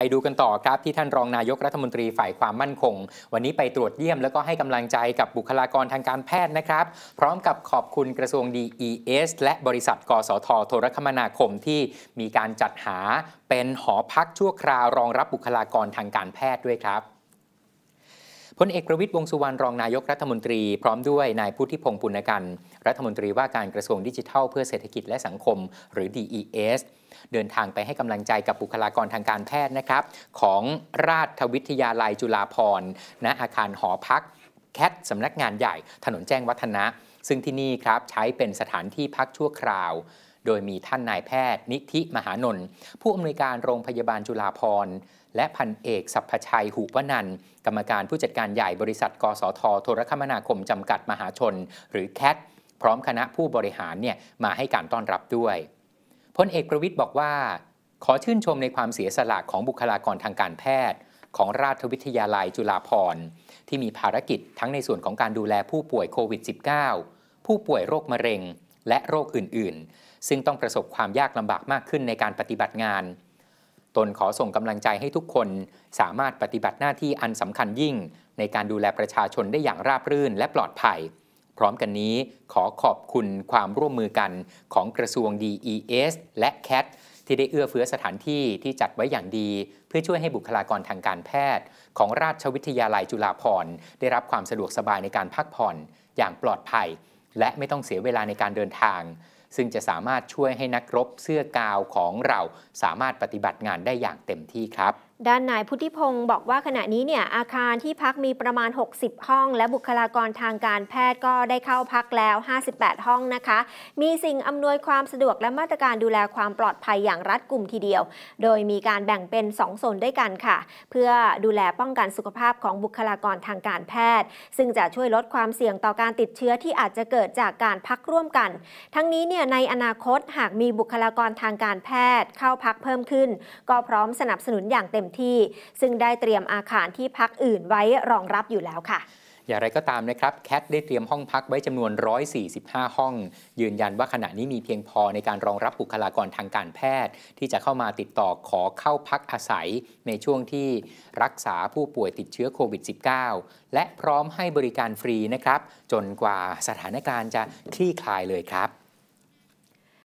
ไปดูกันต่อครับที่ท่านรองนายกรัฐมนตรีฝ่ายความมั่นคง วันนี้ไปตรวจเยี่ยมแล้วก็ให้กำลังใจกับบุคลากรทางการแพทย์นะครับ พร้อมกับขอบคุณกระทรวง DES และบริษัทกสทโทรคมนาคมที่มีการจัดหาเป็นหอพักชั่วคราวรองรับบุคลากรทางการแพทย์ด้วยครับพลเอกประวิตยวงสุวรรณรองนายกรัฐมนตรีพร้อมด้วยนายพุทธิพงศ์ปุณกัน รัฐมนตรีว่าการกระทรวงดิจิทัลเพื่อเศรษฐกิจและสังคมหรือ DES เดินทางไปให้กำลังใจกับบุคลากรทางการแพทย์นะครับ ของราชวิทยาลัยจุฬาภรณ์ณอาคารหอพักแคทสำนักงานใหญ่ถนนแจ้งวัฒนะ ซึ่งที่นี่ครับใช้เป็นสถานที่พักชั่วคราว โดยมีท่านนายแพทย์ นิธิมหานนท์ผู้อำนวยการโรงพยาบาลจุฬาภรณ์และพันเอกสัพพชัยหุวนัน กรรมการผู้จัดการใหญ่บริษัทกสทโทรคมนาคมจำกัดมหาชน หรือแคทพร้อมคณะผู้บริหารเนี่ยมาให้การต้อนรับด้วยพลเอกประวิทย์บอกว่า ขอชื่นชมในความเสียสละของบุคลากรทางการแพทย์ของราชวิทยาลัยจุฬาภรณ์ที่มีภารกิจทั้งในส่วนของการดูแลผู้ป่วยโควิด -19 ผู้ป่วยโรคมะเร็ง และโรคอื่น ๆ ซึ่งต้องประสบความยากลำบากมากขึ้นในการปฏิบัติงาน ตนขอส่งกำลังใจให้ทุกคนสามารถปฏิบัติหน้าที่อันสำคัญยิ่งในการดูแลประชาชนได้อย่างราบรื่นและปลอดภัย พร้อมกันนี้ขอขอบคุณความร่วมมือกันของกระทรวง DES และ CAT ที่ได้เอื้อเฟื้อสถานที่ที่จัดไว้อย่างดี เพื่อช่วยให้บุคลากรทางการแพทย์ ของราชวิทยาลัยจุฬาภรณ์ ได้รับความสะดวกสบายในการพักผ่อนอย่างปลอดภัย และไม่ต้องเสียเวลาในการเดินทาง ซึ่งจะสามารถช่วยให้นักรบเสื้อกาวของเราสามารถปฏิบัติงานได้อย่างเต็มที่ครับด้านนายพุทธิพงศ์บอกว่าขณะนี้เนี่ยอาคารที่พักมีประมาณ 60 ห้อง และบุคลากรทางการแพทย์ก็ได้เข้าพักแล้ว 58 ห้องนะคะ มีสิ่งอำนวยความสะดวกและมาตรการดูแลความปลอดภัยอย่างรัดกุมทีเดียว โดยมีการแบ่งเป็น 2 โซนด้วยกันค่ะ เพื่อดูแลป้องกันสุขภาพของบุคลากรทางการแพทย์ ซึ่งจะช่วยลดความเสี่ยงต่อการติดเชื้อที่อาจจะเกิดจากการพักร่วมกัน ทั้งนี้เนี่ยในอนาคตหากมีบุคลากรทางการแพทย์ เข้าพักเพิ่มขึ้น ก็พร้อมสนับสนุนอย่างเต็มที่ซึ่งได้เตรียมอาคารที่พักอื่นไว้รองรับอยู่แล้วค่ะ อย่างไรก็ตามนะครับแคทได้เตรียมห้องพักไว้จำนวน 145 ห้อง ยืนยันว่าขณะนี้มีเพียงพอในการรองรับบุคลากรทางการแพทย์ ที่จะเข้ามาติดต่อขอเข้าพักอาศัยในช่วงที่รักษาผู้ป่วยติดเชื้อโควิด -19 และพร้อมให้บริการฟรีนะครับ จนกว่าสถานการณ์จะคลี่คลายเลยครับ